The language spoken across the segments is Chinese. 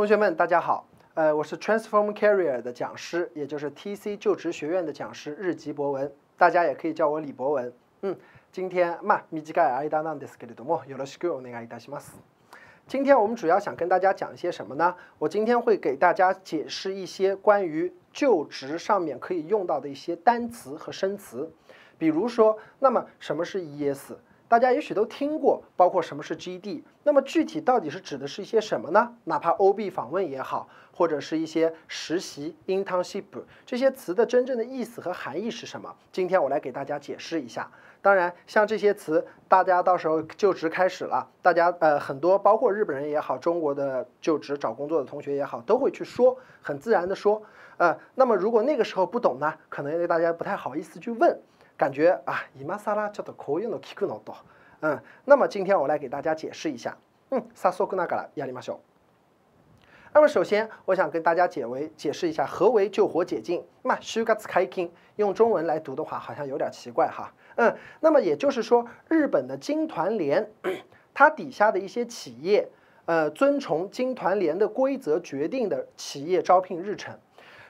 同学们，大家好。呃，我是 Transform Career 的讲师，也就是 TC 就职学院的讲师日吉博文，大家也可以叫我李博文。嗯，今天嘛，密集概阿里达纳的斯格里多莫，有了西格有那个伊达西 m a 今天我们主要想跟大家讲一些什么呢？我今天会给大家解释一些关于就职上面可以用到的一些单词和生词，比如说，那么什么是 yes？大家也许都听过，包括什么是 G D，那么具体到底是指的是一些什么呢？哪怕 O B 访问也好，或者是一些实习 internship 这些词的真正的意思和含义是什么？今天我来给大家解释一下。当然，像这些词，大家到时候就职开始了，大家呃很多包括日本人也好，中国的就职找工作的同学也好，都会去说，很自然的说。呃，那么如果那个时候不懂呢，可能大家不太好意思去问。感觉啊，イ玛サ拉ちょっとこ聞くのと，嗯，那么今天我来给大家解释一下，嗯，ん、サソクナガやりましょう。那么首先，我想跟大家解为解释一下何为救火解禁嘛、シュガツカ用中文来读的话，好像有点奇怪哈，嗯，那么也就是说，日本的金团联，它底下的一些企业，呃，遵从金团联的规则决定的企业招聘日程，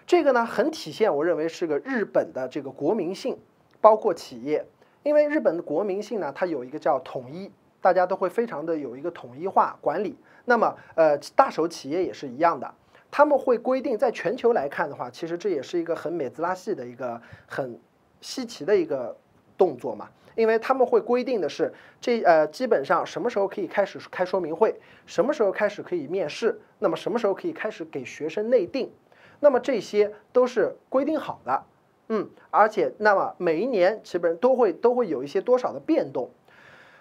这个呢，很体现我认为是个日本的这个国民性。包括企业，因为日本的国民性呢，它有一个叫统一，大家都会非常的有一个统一化管理。那么，呃，大手企业也是一样的，他们会规定，在全球来看的话，其实这也是一个很美兹拉系的一个很稀奇的一个动作嘛。因为他们会规定的是，这呃，基本上什么时候可以开始开说明会，什么时候开始可以面试，那么什么时候可以开始给学生内定，那么这些都是规定好的。嗯，而且那么每一年基本上都会都会有一些多少的变动，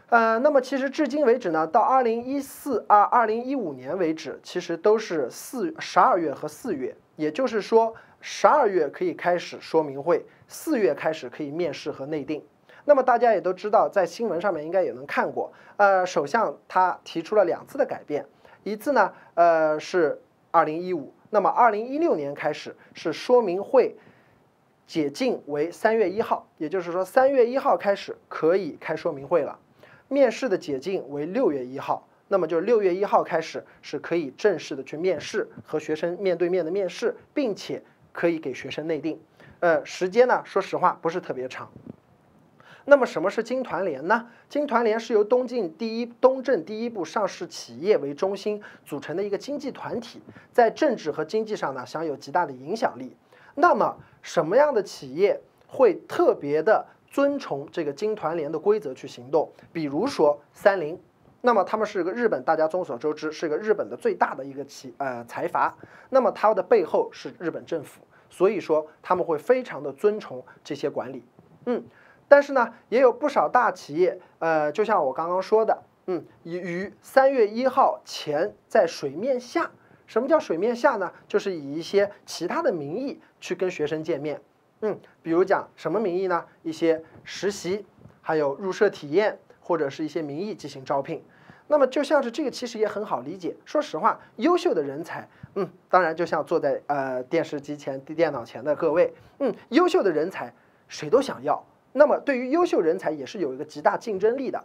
呃，那么其实至今为止呢，到二零一四啊二零一五年为止，其实都是四十二月和四月，也就是说十二月可以开始说明会，四月开始可以面试和内定。那么大家也都知道，在新闻上面应该也能看过，呃，首相他提出了两次的改变，一次呢，呃，是二零一五，那么二零一六年开始是说明会。解禁为三月一号，也就是说三月一号开始可以开说明会了。面试的解禁为六月一号，那么就是六月一号开始是可以正式的去面试和学生面对面的面试，并且可以给学生内定。呃，时间呢，说实话不是特别长。那么什么是金团联呢？金团联是由东晋第一东正第一部上市企业为中心组成的一个经济团体，在政治和经济上呢享有极大的影响力。那么，什么样的企业会特别的遵从这个金团联的规则去行动？比如说三菱，那么他们是一个日本，大家众所周知是一个日本的最大的一个企呃财阀，那么它的背后是日本政府，所以说他们会非常的遵从这些管理。嗯，但是呢，也有不少大企业，呃，就像我刚刚说的，嗯，于三月一号前在水面下。什么叫水面下呢？就是以一些其他的名义去跟学生见面，嗯，比如讲什么名义呢？一些实习，还有入社体验，或者是一些名义进行招聘。那么就像是这个，其实也很好理解。说实话，优秀的人才，嗯，当然就像坐在呃电视机前、电脑前的各位，嗯，优秀的人才谁都想要。那么对于优秀人才，也是有一个极大竞争力的。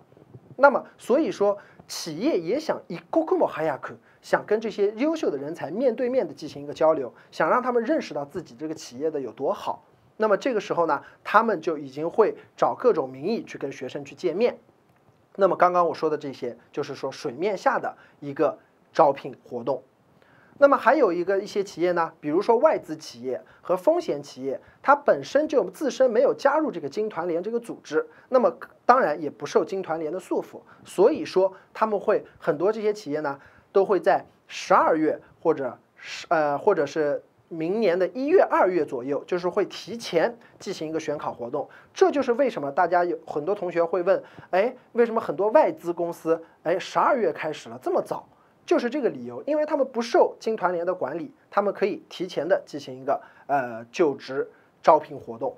那么所以说。企业也想以コクモ早く想跟这些优秀的人才面对面的进行一个交流，想让他们认识到自己这个企业的有多好。那么这个时候呢，他们就已经会找各种名义去跟学生去见面。那么刚刚我说的这些，就是说水面下的一个招聘活动。那么还有一个一些企业呢，比如说外资企业和风险企业，它本身就自身没有加入这个金团联这个组织，那么当然也不受金团联的束缚。所以说他们会很多这些企业呢，都会在十二月或者十呃或者是明年的一月二月左右，就是会提前进行一个选考活动。这就是为什么大家有很多同学会问：哎，为什么很多外资公司哎十二月开始了这么早？就是这个理由，因为他们不受军团联的管理，他们可以提前的进行一个呃就职招聘活动。